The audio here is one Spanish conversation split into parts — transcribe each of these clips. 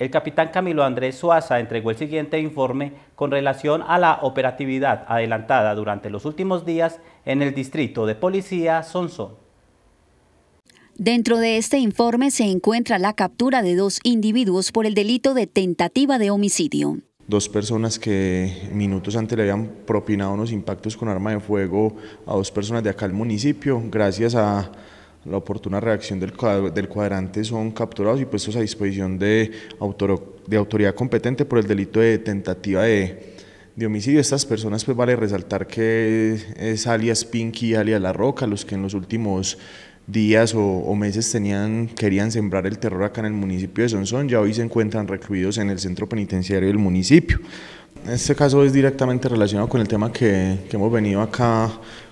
el capitán Camilo Andrés Suaza entregó el siguiente informe con relación a la operatividad adelantada durante los últimos días en el distrito de policía Sonsón. Dentro de este informe se encuentra la captura de dos individuos por el delito de tentativa de homicidio. Dos personas que minutos antes le habían propinado unos impactos con arma de fuego a dos personas de acá al municipio, gracias a la oportuna reacción del, del cuadrante son capturados y puestos a disposición de, autor, de autoridad competente por el delito de tentativa de, de homicidio. Estas personas, pues vale resaltar que es alias Pinky, alias La Roca, los que en los últimos días o, meses tenían, querían sembrar el terror acá en el municipio de Sonsón, ya hoy se encuentran recluidos en el centro penitenciario del municipio. Este caso es directamente relacionado con el tema que, que hemos venido acá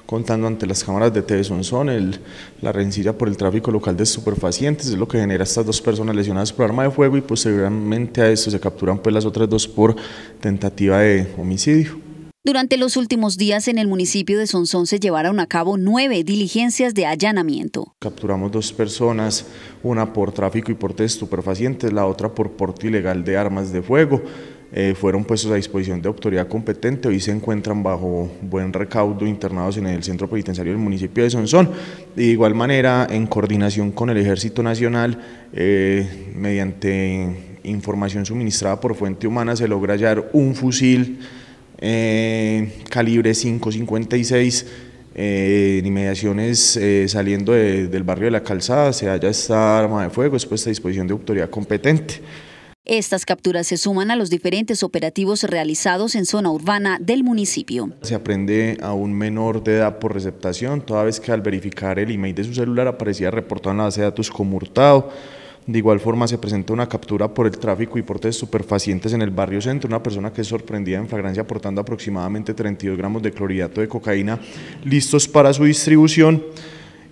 contando ante las cámaras de TV Sonson el, la rencilla por el tráfico local de superfacientes, es lo que genera estas dos personas lesionadas por arma de fuego y posteriormente a eso se capturan pues las otras dos por tentativa de homicidio. Durante los últimos días en el municipio de Sonzón se llevaron a cabo nueve diligencias de allanamiento. Capturamos dos personas, una por tráfico y porte de superfacientes, la otra por porte ilegal de armas de fuego. Eh, fueron puestos a disposición de autoridad competente. Hoy se encuentran bajo buen recaudo internados en el centro penitenciario del municipio de Sonsón. De igual manera, en coordinación con el Ejército Nacional, eh, mediante información suministrada por fuente humana, se logra hallar un fusil eh, calibre 556 en inmediaciones saliendo del barrio de la calzada, se halla esta arma de fuego, puesta a disposición de autoridad competente. Estas capturas se suman a los diferentes operativos realizados en zona urbana del municipio. Se aprende a un menor de edad por receptación, toda vez que al verificar el email de su celular aparecía reportado en la base de datos como hurtado. De igual forma se presenta una captura por el tráfico y porte de superfacientes en el barrio centro, una persona que es sorprendida en flagrancia portando aproximadamente 32 gramos de clorhidrato de cocaína listos para su distribución.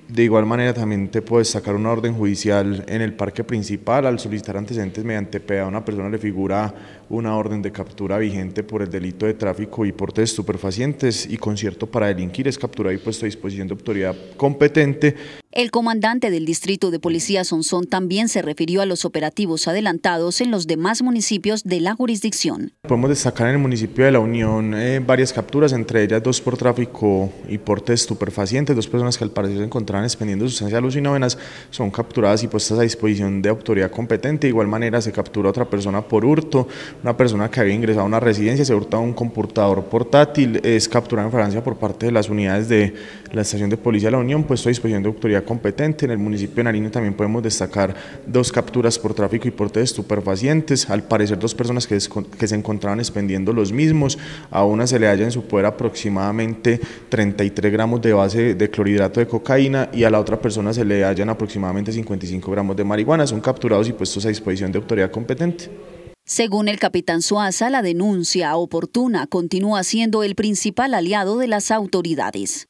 De igual manera también te puedes sacar una orden judicial en el parque principal al solicitar antecedentes mediante PEA a una persona le figura una orden de captura vigente por el delito de tráfico y porte de estupefacientes y concierto para delinquir es capturado y puesto a disposición de autoridad competente. El comandante del Distrito de Policía Sonsón también se refirió a los operativos adelantados en los demás municipios de la jurisdicción. Podemos destacar en el municipio de La Unión eh, varias capturas, entre ellas dos por tráfico y porte estupefacientes, dos personas que al parecer se encontraban expendiendo sustancias alucinógenas, son capturadas y puestas a disposición de autoridad competente. De igual manera se captura otra persona por hurto, una persona que había ingresado a una residencia, se hurta un computador portátil, es capturada en Francia por parte de las unidades de la Estación de Policía de La Unión, puesto a disposición de autoridad competente. En el municipio de Nariño también podemos destacar dos capturas por tráfico y porte de estupefacientes. Al parecer, dos personas que, se encontraban expendiendo los mismos. A una se le halla en su poder aproximadamente 33 gramos de base de clorhidrato de cocaína y a la otra persona se le hallan aproximadamente 55 gramos de marihuana. Son capturados y puestos a disposición de autoridad competente. Según el capitán Suaza, la denuncia oportuna continúa siendo el principal aliado de las autoridades.